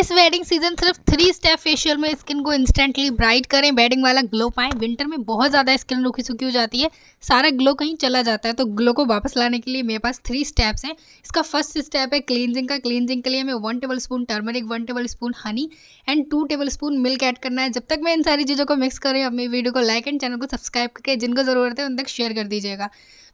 इस wedding season सिर्फ three step facial में स्किन को इंस्टेंटली ब्राइट करें वेडिंग वाला ग्लो पाएं विंटर में बहुत ज़्यादा स्किन रुखी सुखी हो जाती है सारा ग्लो कहीं चला जाता है तो ग्लो को वापस लाने के लिए मेरे पास थ्री स्टेप्स हैं इसका फर्स्ट स्टेप है क्लींजिंग का क्लींजिंग के लिए हमें one tablespoon turmeric one tablespoon honey and two tablespoon milk add करना है जब तक मैं इन सारी चीज़ों को मिक्स करें अपनी वीडियो को लाइक एंड चैनल को सब्सक्राइब करके जिनको ज़रूरत है उन तक शेयर कर दीजिएगा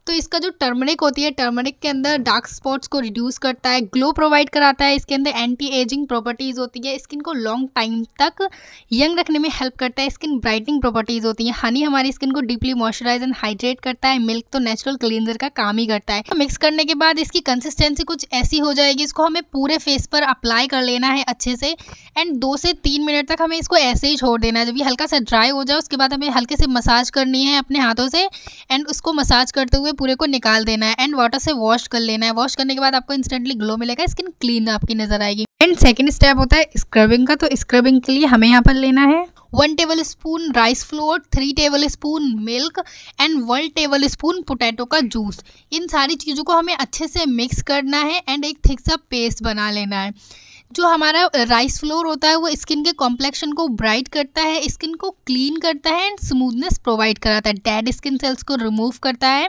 तो इसका जो टर्मरिक होती है टर्मरिक के अंदर डार्क स्पॉट्स को रिड्यूस करता है ग्लो प्रोवाइड कराता है इसके अंदर एंटी एजिंग प्रॉपर्टीज़ होती है स्किन को लॉन्ग टाइम तक यंग रखने में हेल्प करता है स्किन ब्राइटनिंग प्रॉपर्टीज़ होती हैं हनी हमारी स्किन को डीपली मॉइस्चराइज एंड हाइड्रेट करता है मिल्क तो नेचुरल क्लींजर का काम ही करता है तो मिक्स करने के बाद इसकी कंसिस्टेंसी कुछ ऐसी हो जाएगी इसको हमें पूरे फेस पर अप्लाई कर लेना है अच्छे से एंड दो से तीन मिनट तक हमें इसको ऐसे ही छोड़ देना है जब ये हल्का सा ड्राई हो जाए उसके बाद हमें हल्के से मसाज करनी है अपने हाथों से एंड उसको मसाज करते हुए पूरे को निकाल देना है एंड वाटर से वॉश कर लेना है वॉश करने के बाद आपको इंस्टेंटली ग्लो मिलेगा स्किन क्लीन आपकी नजर आएगी एंड सेकेंड स्टेप होता है स्क्रबिंग का तो स्क्रबिंग के लिए हमें यहाँ पर लेना है one tablespoon rice flour three tablespoon milk and one tablespoon potato का जूस इन सारी चीज़ों को हमें अच्छे से मिक्स करना है एंड एक थिक सा पेस्ट बना लेना है जो हमारा राइस फ्लोर होता है वो स्किन के कॉम्प्लेक्शन को ब्राइट करता है स्किन को क्लीन करता है एंड स्मूदनेस प्रोवाइड कराता है डेड स्किन सेल्स को रिमूव करता है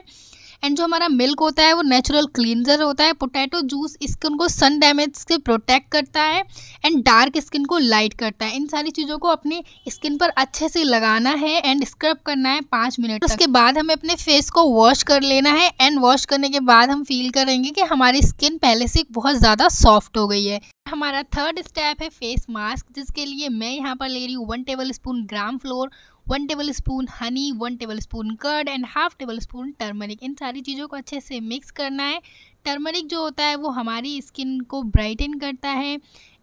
एंड जो हमारा मिल्क होता है वो नेचुरल क्लींजर होता है पोटैटो जूस स्किन को सन डैमेज से प्रोटेक्ट करता है एंड डार्क स्किन को लाइट करता है इन सारी चीज़ों को अपने स्किन पर अच्छे से लगाना है एंड स्क्रब करना है पाँच मिनट उसके बाद हमें अपने फेस को वॉश कर लेना है एंड वॉश करने के बाद हम फील करेंगे कि हमारी स्किन पहले से बहुत ज़्यादा सॉफ्ट हो गई है हमारा थर्ड स्टेप है फेस मास्क जिसके लिए मैं यहाँ पर ले रही हूँ one tablespoon gram flour one tablespoon honey one tablespoon curd and half tablespoon turmeric इन सारी चीज़ों को अच्छे से मिक्स करना है टर्मरिक जो होता है वो हमारी स्किन को ब्राइटन करता है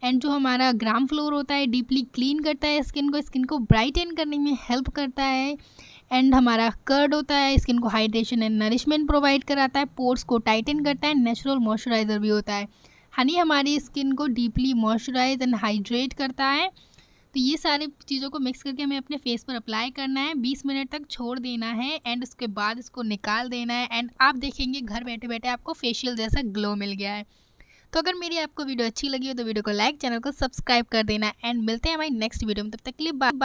एंड जो हमारा ग्राम फ्लोर होता है डीपली क्लीन करता है स्किन को स्किन को ब्राइटन करने में हेल्प करता है एंड हमारा कर्ड होता है स्किन को हाइड्रेशन एंड नरिशमेंट प्रोवाइड कराता है पोर्स को टाइटन करता है नेचुरल मॉइस्चराइज़र भी होता है हनी हमारी स्किन को डीपली मॉइस्चराइज एंड हाइड्रेट करता है तो ये सारी चीज़ों को मिक्स करके हमें अपने फेस पर अप्लाई करना है 20 मिनट तक छोड़ देना है एंड उसके बाद इसको निकाल देना है एंड आप देखेंगे घर बैठे बैठे आपको फेशियल जैसा ग्लो मिल गया है तो अगर मेरी आपको वीडियो अच्छी लगी हो तो वीडियो को लाइक चैनल को सब्सक्राइब कर देना एंड मिलते हैं हमारी नेक्स्ट वीडियो में तब तक के लिए बाय